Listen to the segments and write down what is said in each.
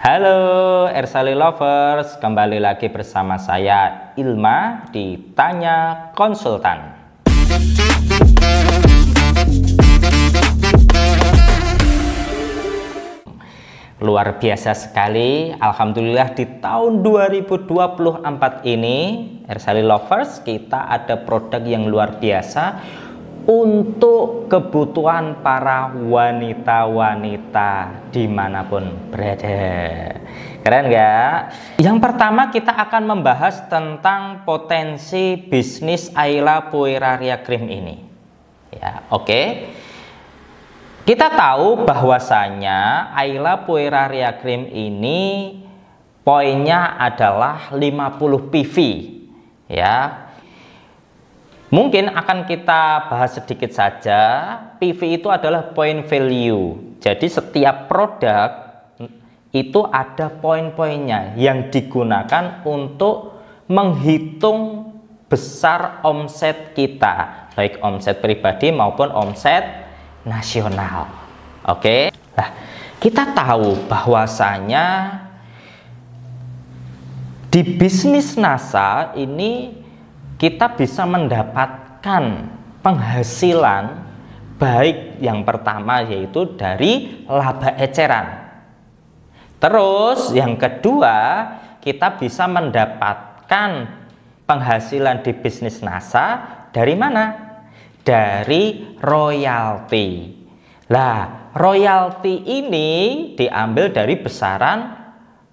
Halo Ersali Lovers, kembali lagi bersama saya Ilma di Tanya Konsultan. Luar biasa sekali, Alhamdulillah di tahun 2024 ini Ersali Lovers kita ada produk yang luar biasa untuk kebutuhan para wanita-wanita dimanapun berada. Keren nggak? Yang pertama kita akan membahas tentang potensi bisnis Ayla Pueraria Cream ini. Ya, oke. Okay. Kita tahu bahwasanya Ayla Pueraria Cream ini poinnya adalah 50 PV. Ya, Mungkin akan kita bahas sedikit saja, PV itu adalah point value. Jadi setiap produk itu ada poin-poinnya yang digunakan untuk menghitung besar omset kita, baik omset pribadi maupun omset nasional. Oke. Nah, kita tahu bahwasanya di bisnis NASA ini kita bisa mendapatkan penghasilan baik yang pertama yaitu dari laba eceran. Terus yang kedua, kita bisa mendapatkan penghasilan di bisnis NASA dari mana? Dari royalti. Lah, royalti ini diambil dari besaran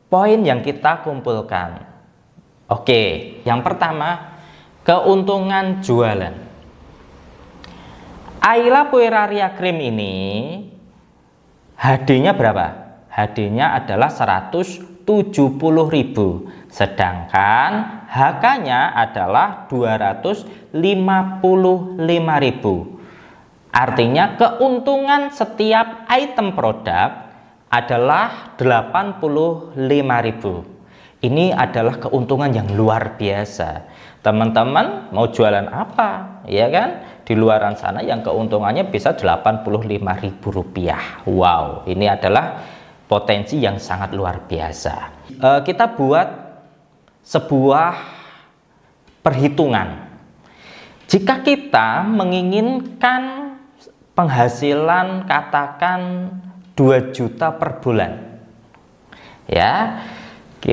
poin yang kita kumpulkan. Oke, yang pertama keuntungan jualan. Aila Pueraria Cream ini HD-nya berapa? HD-nya adalah 170.000, sedangkan HK-nya adalah 255.000. Artinya keuntungan setiap item produk adalah 85.000. Ini adalah keuntungan yang luar biasa. Teman-teman mau jualan apa? Ya kan? Di luaran sana yang keuntungannya bisa Rp85.000. Wow, ini adalah potensi yang sangat luar biasa. E, kita buat sebuah perhitungan. Jika kita menginginkan penghasilan katakan 2 juta per bulan. Ya,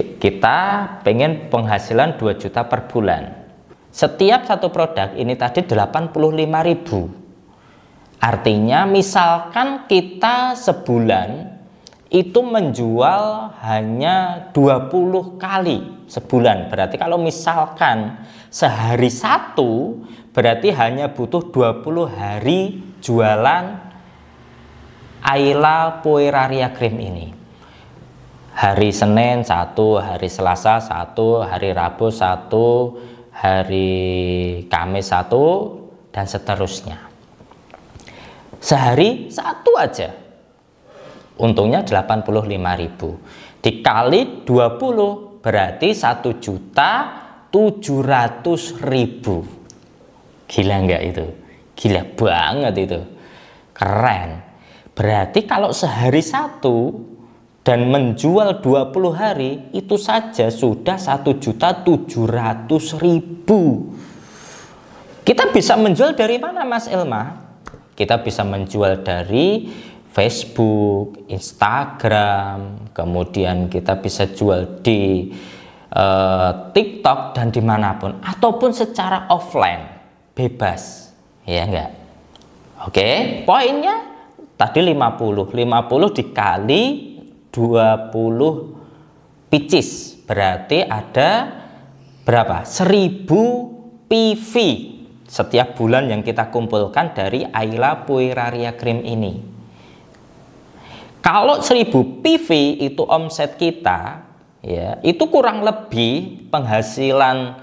kita pengen penghasilan 2 juta per bulan setiap satu produk ini tadi 85.000 artinya misalkan kita sebulan itu menjual hanya 20 kali sebulan berarti kalau misalkan sehari satu berarti hanya butuh 20 hari jualan aila poeraria Cream ini hari Senin satu, hari Selasa satu, hari Rabu satu, hari Kamis satu, dan seterusnya. Sehari satu aja. Untungnya ribu Dikali 20 berarti 1 juta 700 ribu. Gila nggak itu? Gila banget itu. Keren. Berarti kalau sehari satu dan menjual 20 hari itu saja sudah 1.700.000 kita bisa menjual dari mana Mas Ilma? kita bisa menjual dari Facebook, Instagram, kemudian kita bisa jual di uh, TikTok dan dimanapun ataupun secara offline bebas ya enggak oke okay. poinnya tadi 50 50 dikali 20 pieces berarti ada berapa 1000 PV setiap bulan yang kita kumpulkan dari Ayla Puiraria Cream ini kalau 1000 PV itu omset kita ya itu kurang lebih penghasilan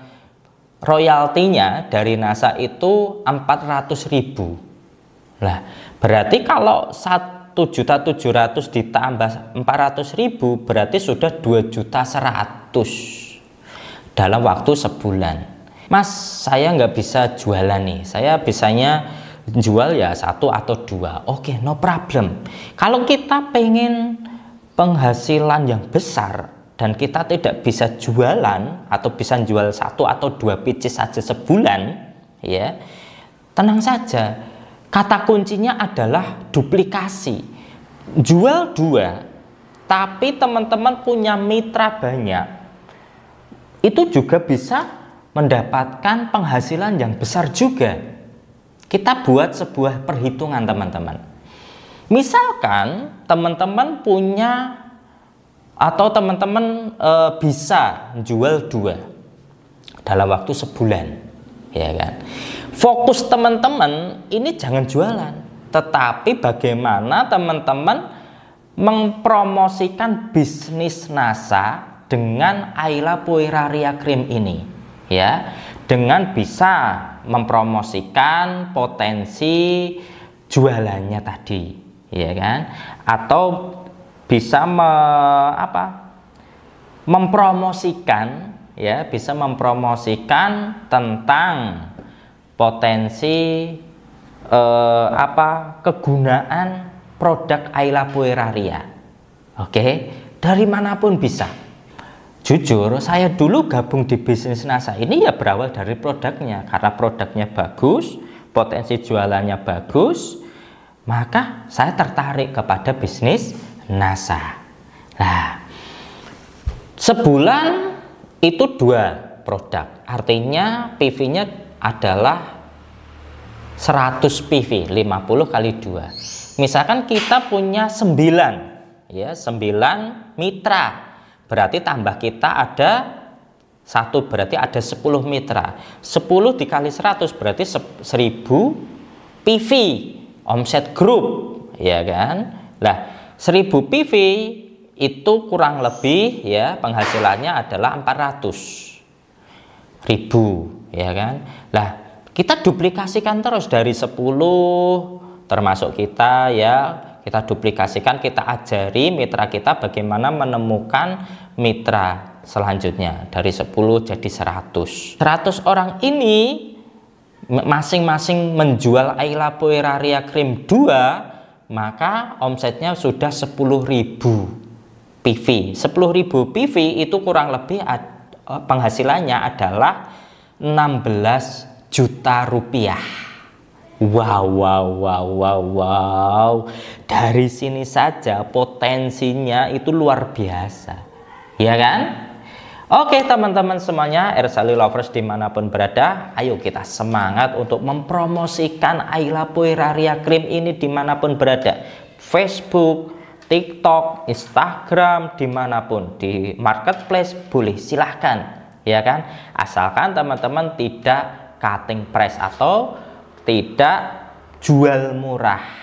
royaltinya dari NASA itu 400.000 lah berarti kalau satu 7.700 ditambah 400.000 berarti sudah 2.100 dalam waktu sebulan. Mas, saya nggak bisa jualan nih. Saya bisanya jual ya satu atau dua. Oke, okay, no problem. Kalau kita pengen penghasilan yang besar dan kita tidak bisa jualan atau bisa jual satu atau dua pcs saja sebulan, ya tenang saja Kata kuncinya adalah duplikasi. Jual dua, tapi teman-teman punya mitra banyak. Itu juga bisa mendapatkan penghasilan yang besar juga. Kita buat sebuah perhitungan teman-teman. Misalkan teman-teman punya atau teman-teman e, bisa jual dua dalam waktu sebulan, ya kan? fokus teman-teman ini jangan jualan, tetapi bagaimana teman-teman mempromosikan bisnis NASA dengan Ayla Puiraria Cream ini ya dengan bisa mempromosikan potensi jualannya tadi ya kan atau bisa me, apa mempromosikan ya bisa mempromosikan tentang potensi eh, apa kegunaan produk Ayla Pueraria. Oke, dari manapun bisa. Jujur, saya dulu gabung di bisnis NASA ini ya berawal dari produknya karena produknya bagus, potensi jualannya bagus, maka saya tertarik kepada bisnis NASA. Nah, sebulan itu dua produk, artinya PV-nya adalah 100 PV 50 kali 2 misalkan kita punya 9 ya 9 mitra berarti tambah kita ada satu berarti ada 10 mitra 10 dikali 100 berarti 1000 PV omset grup ya kan lah 1000 PV itu kurang lebih ya penghasilannya adalah 400 ribu ya kan lah kita duplikasikan terus dari 10 termasuk kita ya kita duplikasikan kita ajari mitra kita bagaimana menemukan mitra selanjutnya dari 10 jadi 100 100 orang ini masing-masing menjual Ayla Poeraria Cream 2 maka omsetnya sudah 10.000 PV 10.000 PV itu kurang lebih ada Eh, penghasilannya adalah 16 juta rupiah. Wow, wow, wow, wow, wow. Dari sini saja potensinya itu luar biasa. Ya kan? Oke teman-teman semuanya, Ersali Lovers dimanapun berada, ayo kita semangat untuk mempromosikan Ayla Pueraria Cream ini dimanapun berada. Facebook, TikTok, Instagram, dimanapun di marketplace boleh silahkan ya kan asalkan teman-teman tidak cutting price atau tidak jual murah